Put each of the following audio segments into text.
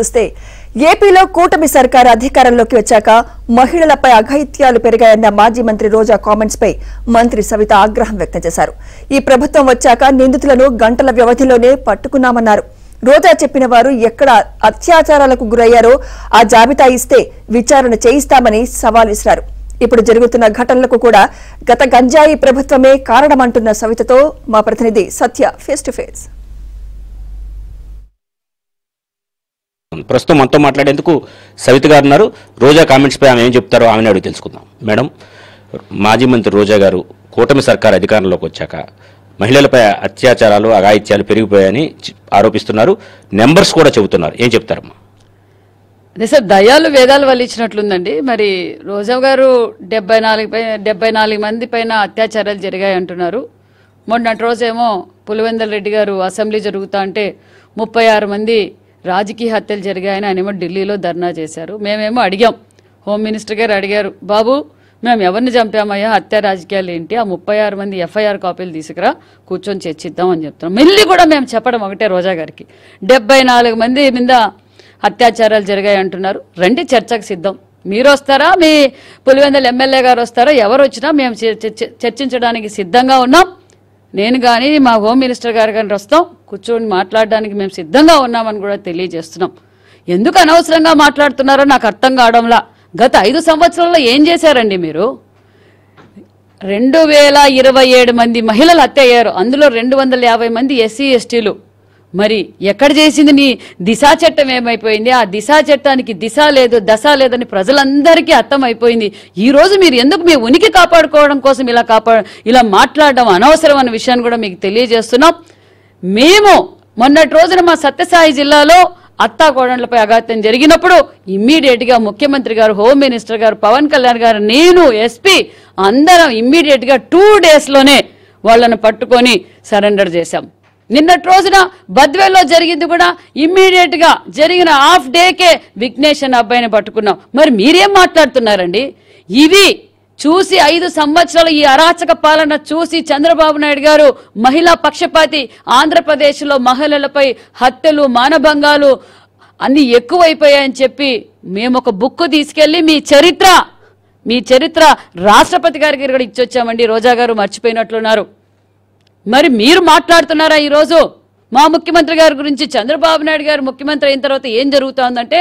చూస్తే ఏపీలో కూటమి సర్కార్ అధికారంలోకి వచ్చాక మహిళలపై అఘైత్యాలు పెరిగాయన్న మాజీ మంత్రి రోజా కామెంట్స్ పై మంత్రి సవిత ఆగ్రహం వ్యక్తం చేశారు ఈ ప్రభుత్వం వచ్చాక నిందితులను గంటల వ్యవధిలోనే పట్టుకున్నామన్నారు రోజా చెప్పిన వారు ఎక్కడ అత్యాచారాలకు గురయ్యారో ఆ జాబితా ఇస్తే విచారణ చేయిస్తామని సవాల్ విసిరారు ఇప్పుడు జరుగుతున్న ఘటనలకు కూడా గత గంజాయి ప్రభుత్వమే కారణమంటున్న సవితతో మా ప్రతినిధి సత్య ఫేస్ టు ఫేస్ ప్రస్తుతం మనతో మాట్లాడేందుకు సవిత గారు ఉన్నారు రోజా కామెంట్స్పై ఆమె ఏం చెప్తారో ఆమెను అడిగి తెలుసుకుందాం మేడం మాజీ మంత్రి రోజా గారు కూటమి సర్కార్ అధికారంలోకి వచ్చాక మహిళలపై అత్యాచారాలు అఘాయిత్యాలు పెరిగిపోయాయని ఆరోపిస్తున్నారు నెంబర్స్ కూడా చెబుతున్నారు ఏం చెప్తారమ్మా అదే సార్ దయాలు వేదాలు వాళ్ళు ఇచ్చినట్లుందండి మరి రోజా గారు డెబ్బై నాలుగు పై డెబ్బై నాలుగు మంది పైన అత్యాచారాలు జరిగాయి అంటున్నారు మొన్నటి రోజేమో పులివెందర్ రెడ్డి గారు అసెంబ్లీ జరుగుతా అంటే ముప్పై ఆరు మంది రాజకీయ హత్యలు జరిగాయని ఏమో ఢిల్లీలో ధర్నా చేశారు మేమేమో అడిగాం హోమ్ మినిస్టర్ గారు అడిగారు బాబు మేము ఎవరిని చంపామయ్యా హత్య రాజకీయాలు ఏంటి ఆ ముప్పై ఆరు మంది ఎఫ్ఐఆర్ కాపీలు తీసుకురా కూర్చొని చర్చిద్దాం అని చెప్తున్నాం మళ్ళీ కూడా మేము చెప్పడం ఒకటే రోజా గారికి డెబ్బై నాలుగు మంది మీద అత్యాచారాలు జరిగాయి అంటున్నారు రండి చర్చకు సిద్ధం మీరు వస్తారా మీ పులివెందల ఎమ్మెల్యే గారు వస్తారా ఎవరు వచ్చినా మేము చర్చించడానికి సిద్ధంగా ఉన్నాం నేను కానీ మా హోమ్ మినిస్టర్ గారు కానీ వస్తాం కూర్చొని మాట్లాడడానికి మేము సిద్ధంగా ఉన్నామని కూడా తెలియజేస్తున్నాం ఎందుకు అనవసరంగా మాట్లాడుతున్నారో నాకు అర్థం కావడంలా గత ఐదు సంవత్సరాల్లో ఏం చేశారండి మీరు రెండు వేల ఇరవై ఏడు మంది మహిళలు హత్య అయ్యారు అందులో రెండు వందల యాభై మంది ఎస్సీ ఎస్టీలు మరి ఎక్కడ చేసింది నీ దిశా చట్టం ఏమైపోయింది ఆ దిశా చట్టానికి దిశ లేదు దశ లేదని ప్రజలందరికీ అర్థమైపోయింది ఈరోజు మీరు ఎందుకు మీ ఉనికి కాపాడుకోవడం కోసం ఇలా కాపా ఇలా మాట్లాడడం అనవసరం అన్న విషయాన్ని కూడా మీకు తెలియజేస్తున్నాం మేము మొన్నటి రోజున మా సత్యసాయి జిల్లాలో అత్తాకోడంలపై అఘాత్యం జరిగినప్పుడు గా ముఖ్యమంత్రి గారు హోమ్ మినిస్టర్ గారు పవన్ కళ్యాణ్ గారు నేను ఎస్పీ అందరం ఇమ్మీడియట్గా టూ డేస్లోనే వాళ్ళను పట్టుకొని సరెండర్ చేశాం నిన్నటి రోజున బద్వేల్లో జరిగింది కూడా గా జరిగిన హాఫ్ డేకే విఘ్నేష్ అబ్బాయిని పట్టుకున్నాం మరి మీరేం మాట్లాడుతున్నారండి ఇవి చూసి ఐదు సంవత్సరాలు ఈ అరాచక పాలన చూసి చంద్రబాబు నాయుడు గారు మహిళా పక్షపాతి ఆంధ్రప్రదేశ్లో మహిళలపై హత్యలు మానభంగాలు అన్ని ఎక్కువైపోయాయని చెప్పి మేము ఒక బుక్ తీసుకెళ్లి మీ చరిత్ర మీ చరిత్ర రాష్ట్రపతి గారికి కూడా ఇచ్చొచ్చామండి రోజా గారు మర్చిపోయినట్లున్నారు మరి మీరు మాట్లాడుతున్నారా ఈరోజు మా ముఖ్యమంత్రి గారి గురించి చంద్రబాబు నాయుడు గారు ముఖ్యమంత్రి అయిన తర్వాత ఏం జరుగుతోందంటే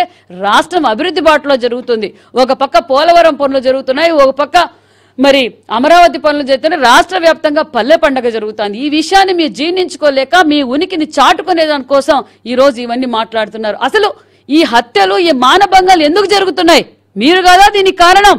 రాష్ట్రం అభివృద్ధి బాటలో జరుగుతుంది ఒక పక్క పోలవరం పనులు జరుగుతున్నాయి ఒక పక్క మరి అమరావతి పనులు జరుగుతున్నాయి రాష్ట్ర వ్యాప్తంగా పల్లె పండగ జరుగుతుంది ఈ విషయాన్ని మీరు జీర్ణించుకోలేక మీ ఉనికిని చాటుకునే దానికోసం ఈరోజు ఇవన్నీ మాట్లాడుతున్నారు అసలు ఈ హత్యలు ఈ మానభంగాలు ఎందుకు జరుగుతున్నాయి మీరు కదా దీనికి కారణం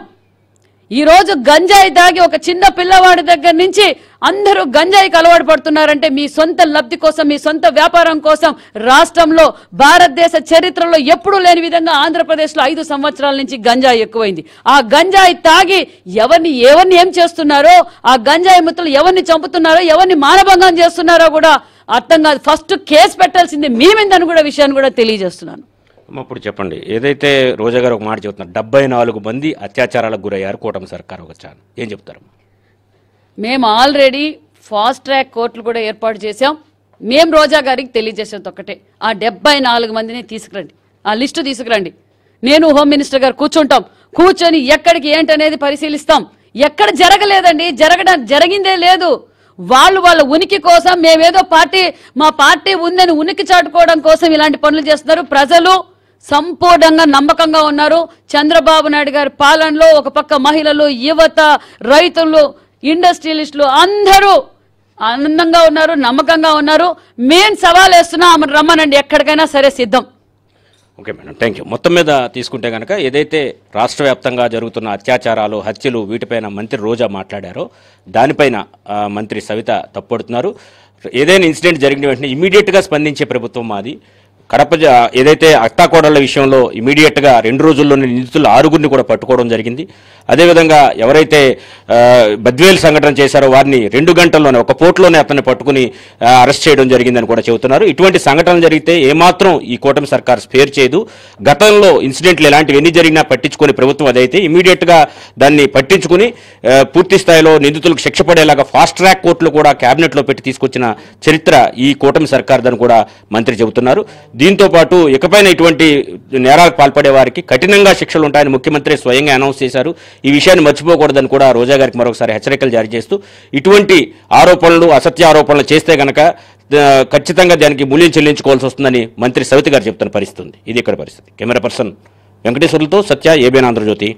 ఈరోజు గంజాయి దాగి ఒక చిన్న పిల్లవాడి దగ్గర నుంచి అందరూ గంజాయికి అలవాటు పడుతున్నారంటే మీ సొంత లబ్ధి కోసం మీ సొంత వ్యాపారం కోసం రాష్ట్రంలో భారతదేశ చరిత్రలో ఎప్పుడూ లేని విధంగా ఆంధ్రప్రదేశ్లో ఐదు సంవత్సరాల నుంచి గంజాయి ఎక్కువైంది ఆ గంజాయి తాగి ఎవరిని ఎవరిని ఏం చేస్తున్నారో ఆ గంజాయి మిత్రులు ఎవరిని చంపుతున్నారో ఎవరిని మానభంగం చేస్తున్నారో కూడా అర్థం కాదు ఫస్ట్ కేసు పెట్టాల్సింది మీ మీందని కూడా విషయాన్ని కూడా తెలియజేస్తున్నాను ఇప్పుడు చెప్పండి ఏదైతే రోజా గారు ఒక మాట చెబుతున్నారు డెబ్బై నాలుగు మంది అత్యాచారాలకు గురయ్యారు కూటమి సర్కార్ వచ్చాను ఏం చెప్తారు మేము ఆల్రెడీ ఫాస్ట్ ట్రాక్ కోర్టులు కూడా ఏర్పాటు చేశాం మేము రోజా గారికి తెలియజేసేది ఒకటే ఆ డెబ్బై నాలుగు మందిని తీసుకురండి ఆ లిస్టు తీసుకురండి నేను హోమ్ మినిస్టర్ గారు కూర్చుంటాం కూర్చొని ఎక్కడికి ఏంటనేది పరిశీలిస్తాం ఎక్కడ జరగలేదండి జరగడం జరిగిందే లేదు వాళ్ళు వాళ్ళ ఉనికి కోసం మేమేదో పార్టీ మా పార్టీ ఉందని ఉనికి చాటుకోవడం కోసం ఇలాంటి పనులు చేస్తున్నారు ప్రజలు సంపూర్ణంగా నమ్మకంగా ఉన్నారు చంద్రబాబు నాయుడు గారి పాలనలో ఒక పక్క మహిళలు యువత రైతులు ఇండస్ట్రియలిస్టులు అందరూ ఆనందంగా ఉన్నారు నమ్మకంగా ఉన్నారు మెయిన్ సవాల్ వేస్తున్నా ఆమె రమ్మనండి ఎక్కడికైనా సరే సిద్ధం ఓకే మేడం థ్యాంక్ యూ మొత్తం మీద తీసుకుంటే కనుక ఏదైతే రాష్ట్ర వ్యాప్తంగా జరుగుతున్న అత్యాచారాలు హత్యలు వీటిపైన మంత్రి రోజా మాట్లాడారో దానిపైన మంత్రి సవిత తప్పడుతున్నారు ఏదైనా ఇన్సిడెంట్ జరిగిన వెంటనే ఇమీడియట్గా స్పందించే ప్రభుత్వం మాది కడప ఏదైతే అత్తాకోడళ్ల విషయంలో ఇమీడియట్గా రెండు రోజుల్లోనే నిందితులు ఆరుగురిని కూడా పట్టుకోవడం జరిగింది అదేవిధంగా ఎవరైతే బద్వేల్ సంఘటన చేశారో వారిని రెండు గంటల్లోనే ఒక పోట్లోనే అతన్ని పట్టుకుని అరెస్ట్ చేయడం జరిగిందని కూడా చెబుతున్నారు ఇటువంటి సంఘటనలు జరిగితే ఏమాత్రం ఈ కూటమి సర్కార్ స్పేర్ చేయదు గతంలో ఇన్సిడెంట్లు ఎలాంటివి ఎన్ని జరిగినా పట్టించుకుని ప్రభుత్వం అదైతే ఇమీడియట్గా దాన్ని పట్టించుకుని పూర్తి స్థాయిలో నిందితులకు శిక్ష పడేలాగా ఫాస్ట్ ట్రాక్ కోర్టులు కూడా క్యాబినెట్లో పెట్టి తీసుకొచ్చిన చరిత్ర ఈ కూటమి సర్కార్దని కూడా మంత్రి చెబుతున్నారు దీంతో పాటు ఇకపైన ఇటువంటి నేరాలకు పాల్పడే వారికి కఠినంగా శిక్షలు ఉంటాయని ముఖ్యమంత్రి స్వయంగా అనౌన్స్ చేశారు ఈ విషయాన్ని మర్చిపోకూడదని కూడా రోజా గారికి మరొకసారి హెచ్చరికలు జారీ చేస్తూ ఇటువంటి ఆరోపణలు అసత్య ఆరోపణలు చేస్తే గనక ఖచ్చితంగా దానికి మూల్యం చెల్లించుకోవాల్సి వస్తుందని మంత్రి సవిత గారు చెప్తున్న పరిస్థితి ఇది ఇక్కడ పరిస్థితి కెమెరా పర్సన్ వెంకటేశ్వర్లతో సత్య ఏబిఎన్ ఆంధ్రజ్యోతి